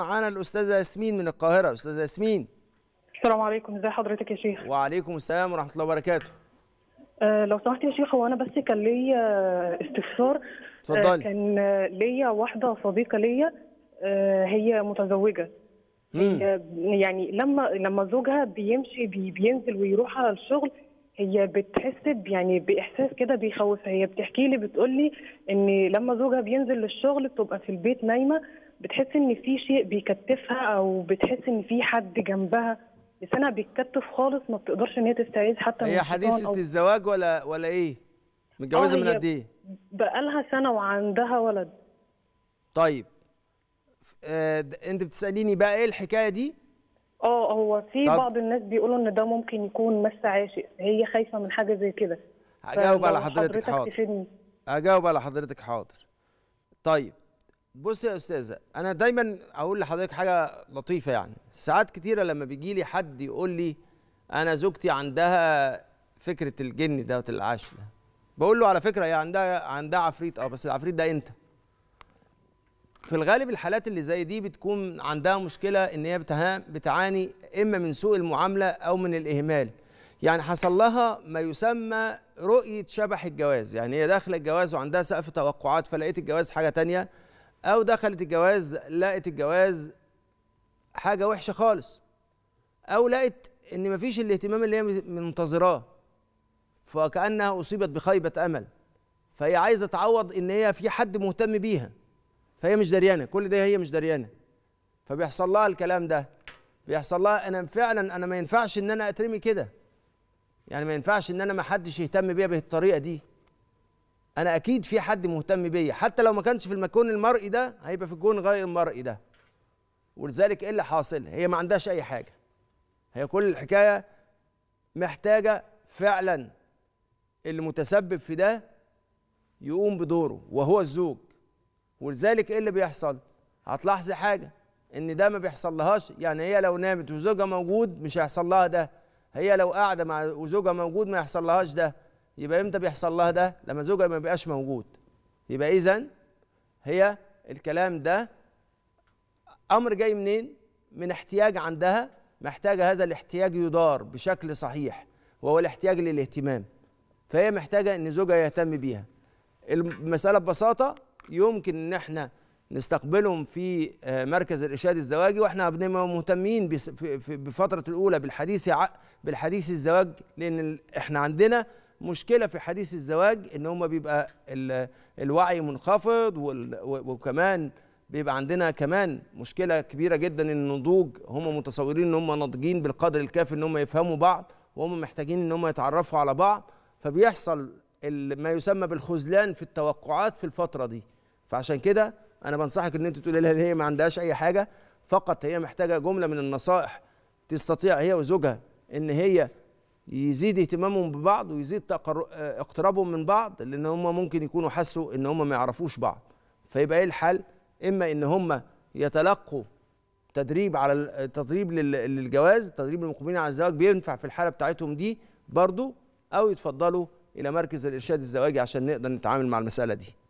معانا الاستاذه ياسمين من القاهره استاذه ياسمين السلام عليكم ازي حضرتك يا شيخ وعليكم السلام ورحمه الله وبركاته أه لو سمحت يا شيخ هو انا بس كان ليا استفسار اتفضلي أه كان ليا واحده صديقه ليا أه هي متزوجه هي يعني لما لما زوجها بيمشي بي بينزل ويروح على الشغل هي بتحس يعني باحساس كده بيخوفها هي بتحكي لي بتقول لي ان لما زوجها بينزل للشغل بتبقى في البيت نايمه بتحس ان في شيء بيكتفها او بتحس ان في حد جنبها لسانها بيتكتف خالص ما بتقدرش ان هي تستعيذ حتى هي حديثه أو... الزواج ولا ولا ايه؟ متجوزه آه، من قد ايه؟ بقالها سنه وعندها ولد طيب آه انت بتساليني بقى ايه الحكايه دي؟ اه هو في طب. بعض الناس بيقولوا ان ده ممكن يكون مس عاشق هي خايفه من حاجه زي كده اجاوب على حضرتك, حضرتك حاضر اجاوب على حضرتك حاضر طيب بص يا استاذه انا دايما اقول لحضرتك حاجه لطيفه يعني ساعات كتيره لما بيجي لي حد يقول لي انا زوجتي عندها فكره الجن دوت العاشق بقول له على فكره هي عندها عندها عفريت اه بس العفريت ده انت في الغالب الحالات اللي زي دي بتكون عندها مشكله ان هي بتعاني اما من سوء المعامله او من الاهمال يعني حصل لها ما يسمى رؤيه شبح الجواز يعني هي داخله الجواز وعندها سقف توقعات فلقيت الجواز حاجه تانية او دخلت الجواز لقت الجواز حاجه وحشه خالص او لقت ان مفيش الاهتمام اللي هي منتظراه فكانها اصيبت بخيبه امل فهي عايزه تعوض ان هي في حد مهتم بيها فهي مش دريانه كل ده هي مش دريانه فبيحصل لها الكلام ده بيحصل لها انا فعلا انا ما ينفعش ان انا اترمي كده يعني ما ينفعش ان انا ما حدش يهتم بيا بالطريقه دي انا اكيد في حد مهتم بيا حتى لو ما كانش في المكون المرئي ده هيبقى في الجون غير المرئي ده ولذلك ايه اللي حاصل هي ما عندهاش اي حاجه هي كل الحكايه محتاجه فعلا المتسبب في ده يقوم بدوره وهو الزوج ولذلك ايه اللي بيحصل هتلاحظي حاجه ان ده ما بيحصل لهاش يعني هي لو نامت وزوجها موجود مش هيحصل لها ده هي لو قاعده مع وزوجها موجود ما يحصل لهاش ده يبقى امتى بيحصل لها ده لما زوجها ما بيبقاش موجود يبقى اذا هي الكلام ده امر جاي منين من احتياج عندها محتاجه هذا الاحتياج يدار بشكل صحيح وهو الاحتياج للاهتمام فهي محتاجه ان زوجها يهتم بيها المساله ببساطه يمكن ان احنا نستقبلهم في آه، مركز الارشاد الزواجي واحنا بنبقى مهتمين بفتره الاولى بالحديث بالحديث الزواج لان احنا عندنا مشكله في حديث الزواج ان هم بيبقى الوعي منخفض وكمان بيبقى عندنا كمان مشكله كبيره جدا ان النضوج هم متصورين ان هم ناضجين بالقدر الكافي ان هم يفهموا بعض وهم محتاجين ان هم يتعرفوا على بعض فبيحصل ما يسمى بالخذلان في التوقعات في الفتره دي فعشان كده انا بنصحك ان انت تقولي لها ان هي ما عندهاش اي حاجه فقط هي محتاجه جمله من النصائح تستطيع هي وزوجها ان هي يزيد اهتمامهم ببعض ويزيد آه، اقترابهم من بعض لان هم ممكن يكونوا حسوا ان هم ما يعرفوش بعض فيبقى ايه الحل اما ان هم يتلقوا تدريب على تدريب للجواز تدريب المقبلين على الزواج بينفع في الحاله بتاعتهم دي برضو او يتفضلوا الى مركز الارشاد الزواجي عشان نقدر نتعامل مع المساله دي